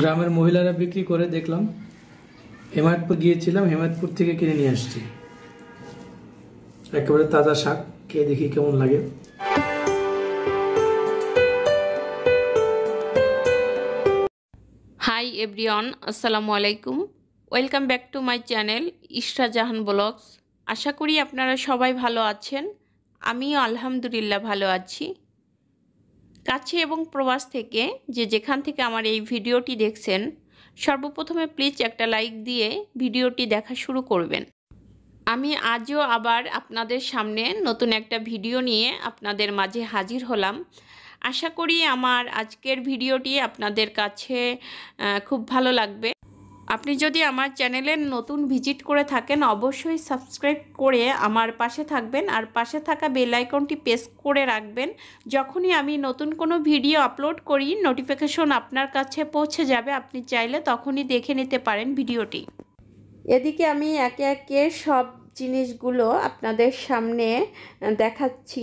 গ্রামের মহিলারা বিক্রি করে দেখলাম হেমায়তপুর গিয়েছিলাম হেমায়তপুর থেকে কিনে নিয়ে আসছি একেবারে তাজা শাক খেয়ে দেখি কেমন লাগে হাই এভরিওয়ান আসসালামু আলাইকুম welcome back to my channel Ishra Jahan vlogs আশা করি আপনারা সবাই ভালো আছেন আমিও আলহামদুলিল্লাহ ভালো আছি কাছে এবং প্রবাস থেকে যে যেখান থেকে আমার এই ভিডিওটি দেখছেন সর্বপ্রথমে প্লিজ একটা লাইক দিয়ে ভিডিওটি দেখা শুরু করবেন আমি আজও আবার আপনাদের সামনে নতুন একটা ভিডিও নিয়ে আপনাদের মাঝে হাজির হলাম আশা করি আমার আজকের ভিডিওটি আপনাদের কাছে খুব ভালো লাগবে আপনি যদি আমার চ্যানেলে নতুন ভিজিট করে থাকেন অবশ্যই সাবস্ক্রাইব করে আমার পাশে থাকবেন আর পাশে থাকা বেল আইকনটি প্রেস করে রাখবেন যখনই আমি নতুন কোনো ভিডিও আপলোড করি নোটিফিকেশন আপনার কাছে পৌঁছে যাবে আপনি চাইলে তখনই দেখে নিতে পারেন ভিডিওটি এদিকে আমি একে একে সব জিনিসগুলো আপনাদের সামনে দেখাচ্ছি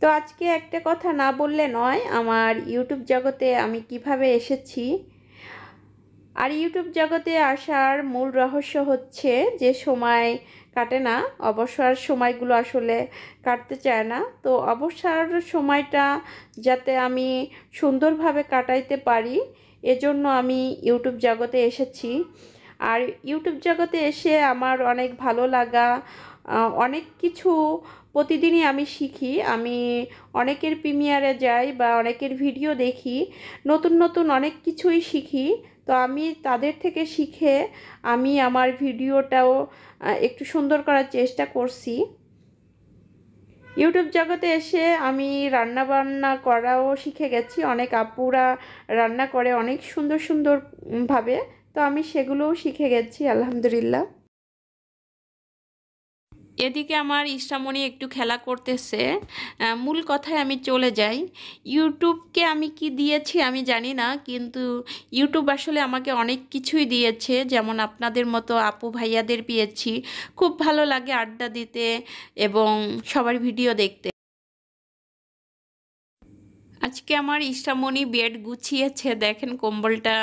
তো আজকে একটা কথা না বললে নয় আমার ইউটিউব জগতে আমি কিভাবে এসেছি আর ইউটিউব জগতে আসার মূল রহস্য হচ্ছে যে সময় কাটে না অবসর সময়গুলো আসলে কাটতে চায় না তো অবসর সময়টা যাতে আমি সুন্দরভাবে কাটাইতে পারি এজন্য আমি ইউটিউব জগতে এসেছি আর ইউটিউব জগতে এসে আমার অনেক ভালো লাগা অনেক কিছু প্রতিদিনই আমি শিখি আমি অনেকের প্রিমিয়ারে যাই বা অনেকের ভিডিও দেখি নতুন নতুন অনেক কিছুই শিখি তো আমি তাদের থেকে শিখে আমি আমার ভিডিওটাও একটু সুন্দর করার চেষ্টা করছি ইউটিউব জগতে এসে আমি রান্না বান্না করাও শিখে গেছি অনেক আপুরা রান্না করে অনেক সুন্দর সুন্দরভাবে তো আমি সেগুলোও শিখে গেছি আলহামদুলিল্লাহ এদিকে আমার ইষ্টামণি একটু খেলা করতেছে মূল কথায় আমি চলে যাই ইউটিউবকে আমি কি দিয়েছি আমি জানি না কিন্তু ইউটিউব আসলে আমাকে অনেক কিছুই দিয়েছে যেমন আপনাদের মতো আপু ভাইয়াদের পেয়েছি খুব ভালো লাগে আড্ডা দিতে এবং সবার ভিডিও দেখতে আজকে আমার ইষ্টামণি বেড গুছিয়েছে দেখেন কম্বলটা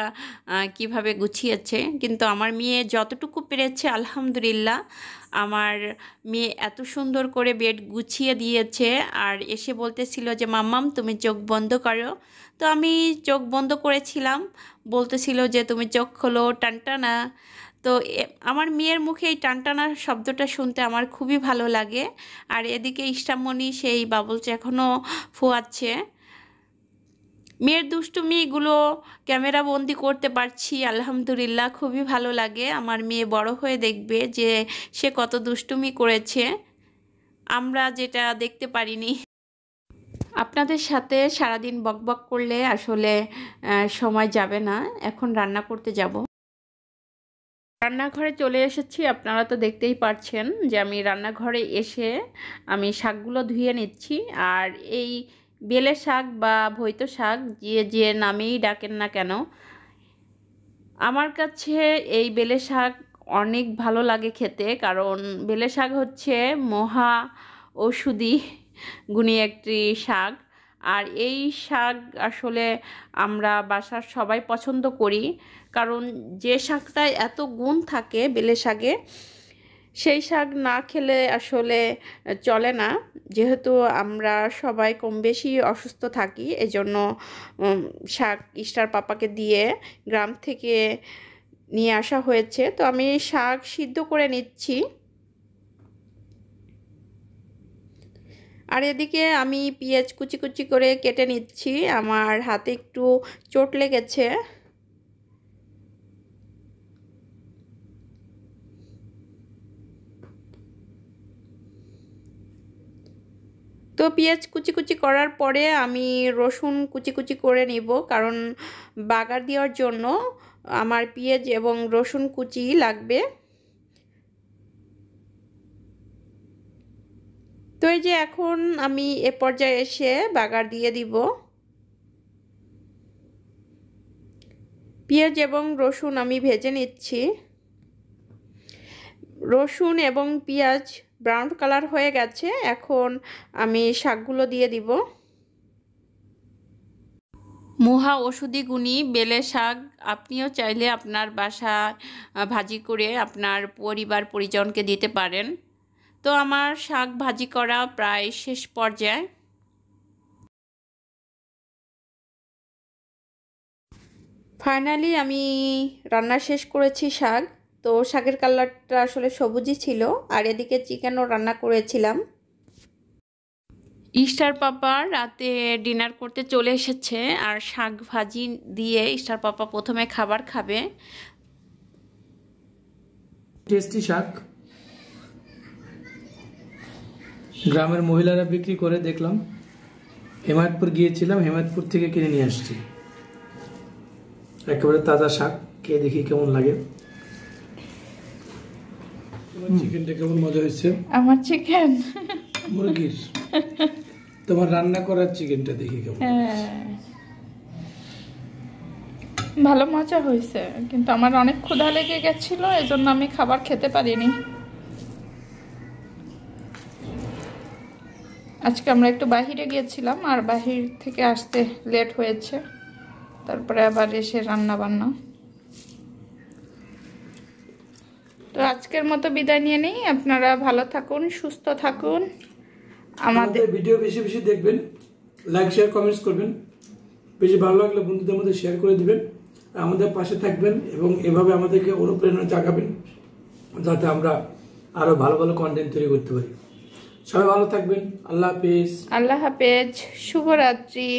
কিভাবে গুছিয়েছে কিন্তু আমার মেয়ে যতটুকু পেরেছে আলহামদুলিল্লাহ আমার মেয়ে এত সুন্দর করে বেড গুছিয়ে দিয়েছে আর এসে বলতেছিল যে মাম্মাম তুমি চোখ বন্ধ করো তো আমি চোখ বন্ধ করেছিলাম বলতেছিল যে তুমি চোখ খোলো টানটানা তো আমার মেয়ের মুখে এই টানটানা শব্দটা শুনতে আমার খুবই ভালো লাগে আর এদিকে ইষ্টামণি সেই বাবলচ এখনও ফোয়াচ্ছে মেয়ের দুষ্টুমিগুলো ক্যামেরা বন্দি করতে পারছি আলহামদুলিল্লাহ খুবই ভালো লাগে আমার মেয়ে বড় হয়ে দেখবে যে সে কত দুষ্টুমি করেছে আমরা যেটা দেখতে পারিনি আপনাদের সাথে সারাদিন বকবক করলে আসলে সময় যাবে না এখন রান্না করতে যাব রান্নাঘরে চলে এসেছি আপনারা তো দেখতেই পারছেন যে আমি রান্নাঘরে এসে আমি শাকগুলো ধুয়ে নিচ্ছি আর এই বেলে শাক বা ভৈত শাক যে যে নামেই ডাকেন না কেন আমার কাছে এই বেলে শাক অনেক ভালো লাগে খেতে কারণ বেলে শাক হচ্ছে মহা ওষুধি গুণী একটি শাক আর এই শাক আসলে আমরা বাসার সবাই পছন্দ করি কারণ যে শাকটায় এত গুণ থাকে বেলে শাকে সেই শাক না খেলে আসলে চলে না যেহেতু আমরা সবাই কম বেশি অসুস্থ থাকি এজন্য শাক ইস্টার পাপাকে দিয়ে গ্রাম থেকে নিয়ে আসা হয়েছে তো আমি শাক সিদ্ধ করে নিচ্ছি আর এদিকে আমি পেঁয়াজ কুচি কুচি করে কেটে নিচ্ছি আমার হাতে একটু চোট লেগেছে তো পেঁয়াজ কুচি কুচি করার পরে আমি রসুন কুচি কুচি করে নিব কারণ বাগার দেওয়ার জন্য আমার পেঁয়াজ এবং রসুন কুচি লাগবে তো এই যে এখন আমি এ পর্যায়ে এসে বাগার দিয়ে দিব পেঁয়াজ এবং রসুন আমি ভেজে নিচ্ছি রসুন এবং পেঁয়াজ ব্রাউন কালার হয়ে গেছে এখন আমি শাকগুলো দিয়ে দিব মুহা ওষুধি গুণী বেলে শাক আপনিও চাইলে আপনার বাসা ভাজি করে আপনার পরিবার পরিজনকে দিতে পারেন তো আমার শাক ভাজি করা প্রায় শেষ পর্যায়ে ফাইনালি আমি রান্না শেষ করেছি শাক তো শাকের কালারটা আসলে সবুজই ছিল আর এদিকে চিকেনও রান্না করেছিলাম ইস্টার পাপা রাতে ডিনার করতে চলে এসেছে আর শাক ভাজি দিয়ে ইস্টার পাপা প্রথমে খাবার খাবে টেস্টি শাক গ্রামের মহিলারা বিক্রি করে দেখলাম হেমায়তপুর গিয়েছিলাম হেমায়তপুর থেকে কিনে নিয়ে আসছি একেবারে তাজা শাক কে দেখি কেমন লাগে চিকেনটা কেমন মজা হয়েছে আমার চিকেন মুরগির তোমার রান্না করার চিকেনটা দেখি কেমন হ্যাঁ। ভালো মজা হয়েছে কিন্তু আমার অনেক ক্ষুধা লেগে গেছিল এজন্য আমি খাবার খেতে পারিনি আজকে আমরা একটু বাহিরে গিয়েছিলাম আর বাহির থেকে আসতে লেট হয়েছে তারপরে আবার এসে রান্না বান্না তো আজকের মতো বিদায় নিয়ে নেই আপনারা ভালো থাকুন সুস্থ থাকুন আমাদের ভিডিও বেশি বেশি দেখবেন লাইক শেয়ার কমেন্টস করবেন বেশি ভালো লাগলে বন্ধুদের মধ্যে শেয়ার করে দিবেন আমাদের পাশে থাকবেন এবং এভাবে আমাদেরকে অনুপ্রেরণা জাগাবেন যাতে আমরা আরও ভালো ভালো কন্টেন্ট তৈরি করতে পারি সবাই ভালো থাকবেন আল্লাহ হাফেজ আল্লাহ হাফেজ শুভরাত্রি